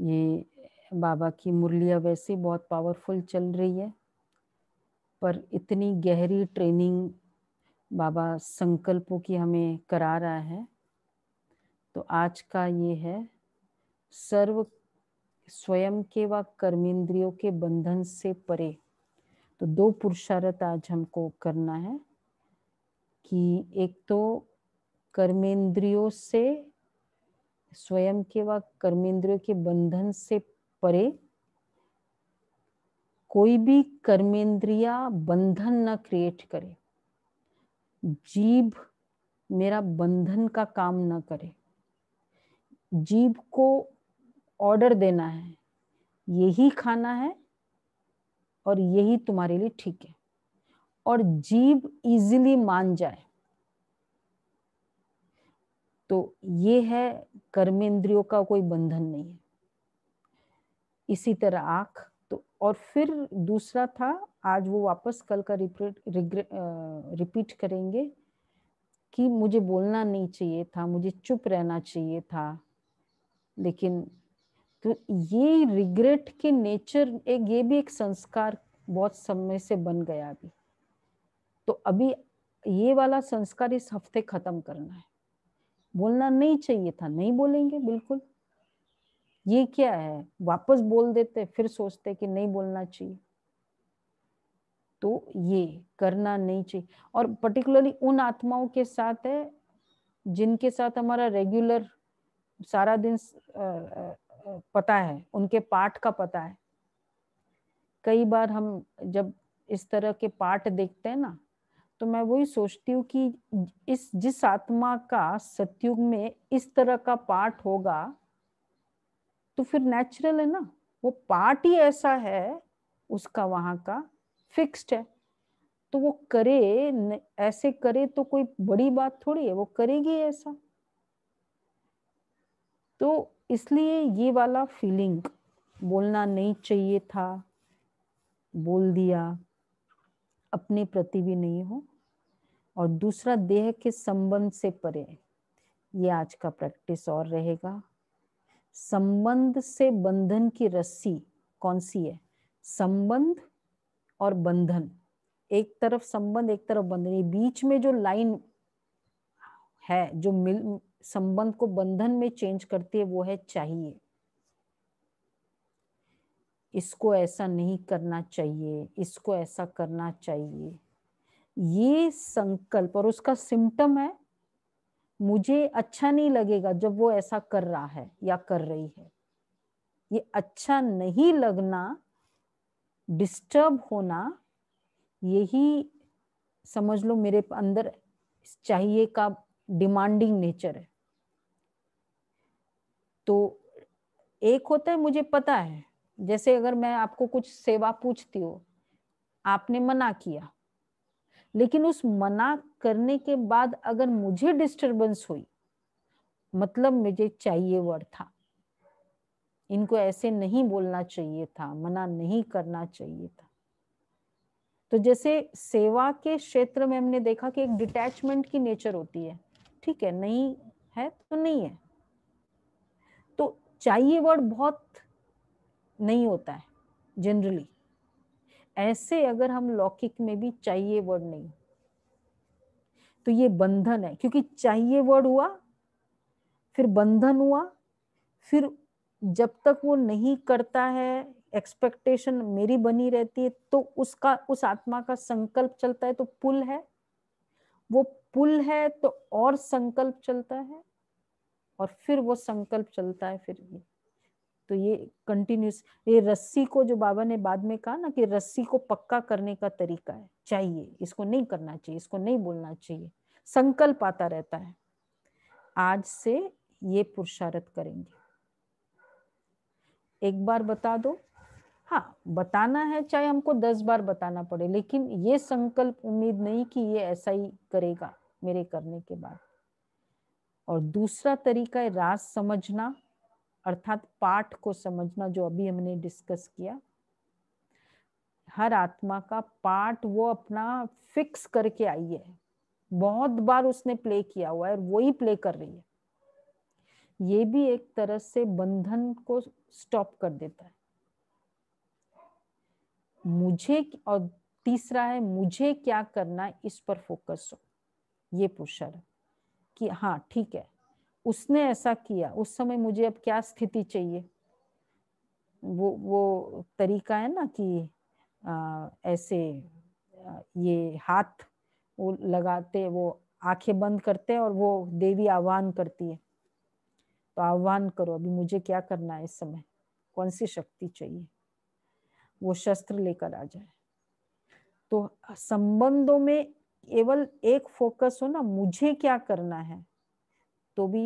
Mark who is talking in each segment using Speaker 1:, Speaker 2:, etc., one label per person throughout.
Speaker 1: ये बाबा की मुरलियाँ वैसे बहुत पावरफुल चल रही है पर इतनी गहरी ट्रेनिंग बाबा संकल्पों की हमें करा रहा है तो आज का ये है सर्व स्वयं के व कर्मेंद्रियों के बंधन से परे तो दो पुरुषार्थ आज हमको करना है कि एक तो कर्मेंद्रियों से स्वयं के व कर्मेंद्रियों के बंधन से परे कोई भी कर्मेंद्रिया बंधन न क्रिएट करे जीव मेरा बंधन का काम न करे जीव को ऑर्डर देना है यही खाना है और यही तुम्हारे लिए ठीक है और जीव इजीली मान जाए तो ये है कर्मेंद्रियों का कोई बंधन नहीं है इसी तरह आंख तो और फिर दूसरा था आज वो वापस कल का रिपीट रिपीट करेंगे कि मुझे बोलना नहीं चाहिए था मुझे चुप रहना चाहिए था लेकिन तो ये रिग्रेट के नेचर एक ये भी एक संस्कार बहुत समय से बन गया अभी तो अभी ये वाला संस्कार इस हफ्ते खत्म करना है बोलना नहीं चाहिए था नहीं बोलेंगे बिल्कुल ये क्या है वापस बोल देते फिर सोचते कि नहीं बोलना चाहिए तो ये करना नहीं चाहिए और पर्टिकुलरली उन आत्माओं के साथ है जिनके साथ हमारा रेगुलर सारा दिन पता है उनके पाठ का पता है कई बार हम जब इस तरह के पाठ देखते हैं ना तो मैं वही सोचती हूँ कि इस जिस आत्मा का सत्युग में इस तरह का पाठ होगा तो फिर नेचुरल है ना वो पार्ट ही ऐसा है उसका वहां का फिक्स्ड है तो वो करे न, ऐसे करे तो कोई बड़ी बात थोड़ी है वो करेगी ऐसा तो इसलिए ये वाला फीलिंग बोलना नहीं चाहिए था बोल दिया अपने प्रति भी नहीं हो और दूसरा देह के संबंध से परे ये आज का प्रैक्टिस और रहेगा संबंध से बंधन की रस्सी कौन सी है संबंध और बंधन एक तरफ संबंध एक तरफ बंधन बीच में जो लाइन है जो मिल संबंध को बंधन में चेंज करती है वो है चाहिए इसको ऐसा नहीं करना चाहिए इसको ऐसा करना चाहिए ये संकल्प और उसका सिम्टम है मुझे अच्छा नहीं लगेगा जब वो ऐसा कर रहा है या कर रही है ये अच्छा नहीं लगना डिस्टर्ब होना यही समझ लो मेरे अंदर चाहिए का डिमांडिंग नेचर है तो एक होता है मुझे पता है जैसे अगर मैं आपको कुछ सेवा पूछती हूँ आपने मना किया लेकिन उस मना करने के बाद अगर मुझे डिस्टरबेंस हुई मतलब मुझे चाहिए वर्ड था इनको ऐसे नहीं बोलना चाहिए था मना नहीं करना चाहिए था तो जैसे सेवा के क्षेत्र में हमने देखा कि एक डिटैचमेंट की नेचर होती है ठीक है नहीं है तो नहीं है तो चाहिए वर्ड बहुत नहीं होता है जनरली ऐसे अगर हम लौकिक में भी चाहिए वर्ड नहीं तो ये बंधन है क्योंकि चाहिए वर्ड हुआ फिर बंधन हुआ फिर जब तक वो नहीं करता है एक्सपेक्टेशन मेरी बनी रहती है तो उसका उस आत्मा का संकल्प चलता है तो पुल है वो पुल है तो और संकल्प चलता है और फिर वो संकल्प चलता है फिर तो ये कंटिन्यूस ये रस्सी को जो बाबा ने बाद में कहा ना कि रस्सी को पक्का करने का तरीका है चाहिए इसको नहीं करना चाहिए इसको नहीं बोलना चाहिए संकल्प आता रहता है आज से ये पुरुषार्थ करेंगे एक बार बता दो हाँ बताना है चाहे हमको दस बार बताना पड़े लेकिन ये संकल्प उम्मीद नहीं कि ये ऐसा ही करेगा मेरे करने के बाद और दूसरा तरीका है राज समझना अर्थात पाठ को समझना जो अभी हमने डिस्कस किया हर आत्मा का पार्ट वो अपना फिक्स करके आई है बहुत बार उसने प्ले किया हुआ है और वही प्ले कर रही है ये भी एक तरह से बंधन को स्टॉप कर देता है मुझे और तीसरा है मुझे क्या करना है इस पर फोकस हो ये पुरुषर कि हाँ ठीक है उसने ऐसा किया उस समय मुझे अब क्या स्थिति चाहिए वो वो तरीका है ना कि आ, ऐसे आ, ये हाथ वो लगाते वो आंखें बंद करते हैं और वो देवी आह्वान करती है तो आह्वान करो अभी मुझे क्या करना है इस समय कौन सी शक्ति चाहिए वो शस्त्र लेकर आ जाए तो संबंधों में केवल एक फोकस हो ना मुझे क्या करना है तो भी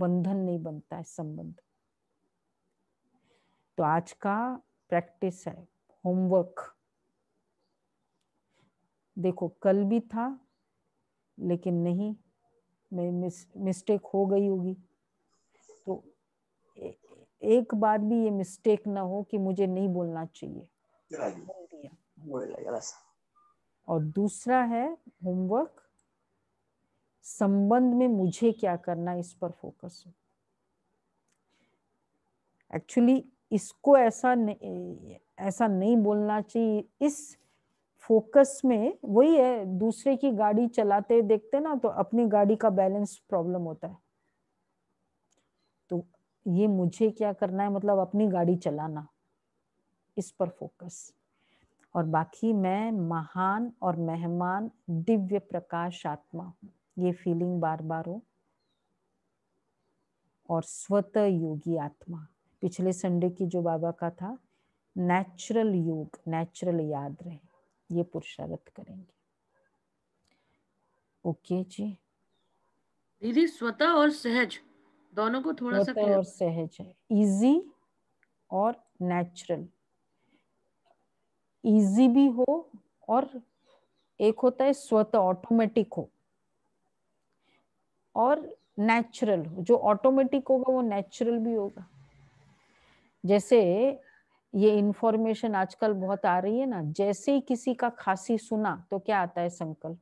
Speaker 1: बंधन नहीं बनता है संबंध तो आज का प्रैक्टिस है होमवर्क देखो कल भी था लेकिन नहीं मैं मिस, मिस्टेक हो गई होगी तो ए, एक बार भी ये मिस्टेक ना हो कि मुझे नहीं बोलना चाहिए और दूसरा है होमवर्क संबंध में मुझे क्या करना इस पर फोकस हो एक्चुअली इसको ऐसा नहीं ऐसा नहीं बोलना चाहिए इस फोकस में वही है दूसरे की गाड़ी चलाते देखते ना तो अपनी गाड़ी का बैलेंस प्रॉब्लम होता है तो ये मुझे क्या करना है मतलब अपनी गाड़ी चलाना इस पर फोकस और बाकी मैं महान और मेहमान दिव्य प्रकाश आत्मा हूं ये फीलिंग बार बार हो और स्वत योगी आत्मा पिछले संडे की जो बाबा का था नेचुरल योग नेचुरल याद रहे ये पुरुषार्थ करेंगे ओके जी दीदी स्वतः और सहज दोनों को थोड़ा सा और सहज है इजी और नेचुरल इजी भी हो और एक होता है स्वतः ऑटोमेटिक हो और नेचुरल जो ऑटोमेटिक होगा वो नेचुरल भी होगा जैसे ये इंफॉर्मेशन आजकल बहुत आ रही है ना जैसे ही किसी का खांसी सुना तो क्या आता है संकल्प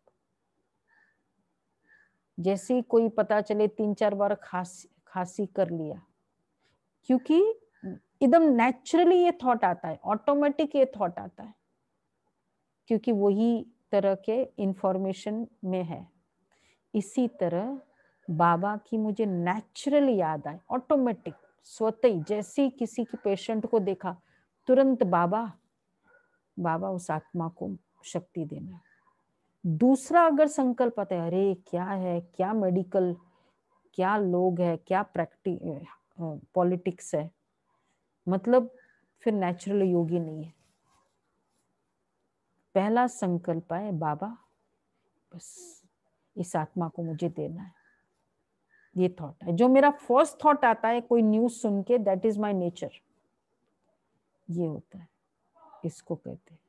Speaker 1: जैसे ही कोई पता चले तीन चार बार खांसी खांसी कर लिया क्योंकि एकदम नेचुरली ये थॉट आता है ऑटोमेटिक ये थॉट आता है क्योंकि वही तरह के इंफॉर्मेशन में है इसी तरह बाबा की मुझे नेचुरली याद आए ऑटोमेटिक स्वत ही जैसे किसी की पेशेंट को देखा तुरंत बाबा बाबा उस आत्मा को शक्ति देना दूसरा अगर संकल्प आता है अरे क्या है क्या मेडिकल क्या लोग है क्या प्रैक्टिस पॉलिटिक्स है मतलब फिर नेचुरल योगी नहीं है पहला संकल्प है बाबा बस इस आत्मा को मुझे देना है ये थॉट है जो मेरा फर्स्ट थॉट आता है कोई न्यूज सुन के दैट इज माई नेचर ये होता है इसको कहते हैं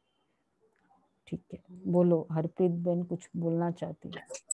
Speaker 1: ठीक है बोलो हरप्रीत बहन कुछ बोलना चाहती है